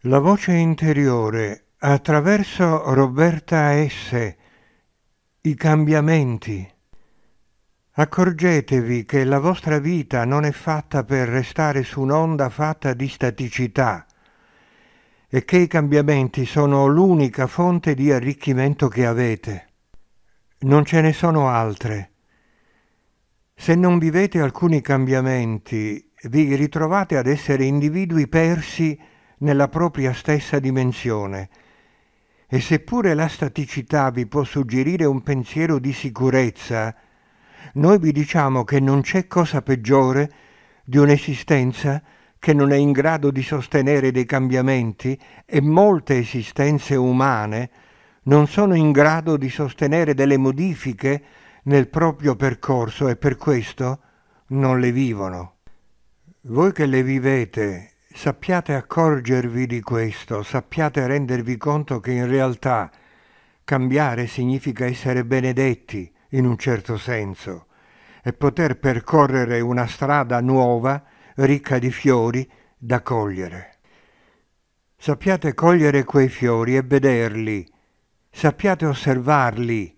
La voce interiore attraverso Roberta S. I cambiamenti. Accorgetevi che la vostra vita non è fatta per restare su un'onda fatta di staticità e che i cambiamenti sono l'unica fonte di arricchimento che avete. Non ce ne sono altre. Se non vivete alcuni cambiamenti, vi ritrovate ad essere individui persi nella propria stessa dimensione. E seppure la staticità vi può suggerire un pensiero di sicurezza, noi vi diciamo che non c'è cosa peggiore di un'esistenza che non è in grado di sostenere dei cambiamenti e molte esistenze umane non sono in grado di sostenere delle modifiche nel proprio percorso e per questo non le vivono. Voi che le vivete Sappiate accorgervi di questo, sappiate rendervi conto che in realtà cambiare significa essere benedetti in un certo senso e poter percorrere una strada nuova, ricca di fiori, da cogliere. Sappiate cogliere quei fiori e vederli, sappiate osservarli,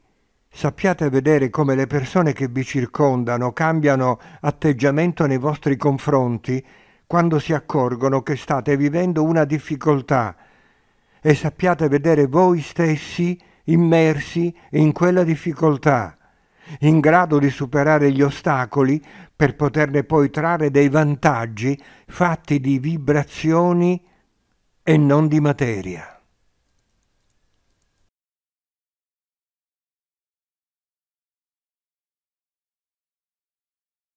sappiate vedere come le persone che vi circondano cambiano atteggiamento nei vostri confronti quando si accorgono che state vivendo una difficoltà e sappiate vedere voi stessi immersi in quella difficoltà, in grado di superare gli ostacoli per poterne poi trarre dei vantaggi fatti di vibrazioni e non di materia.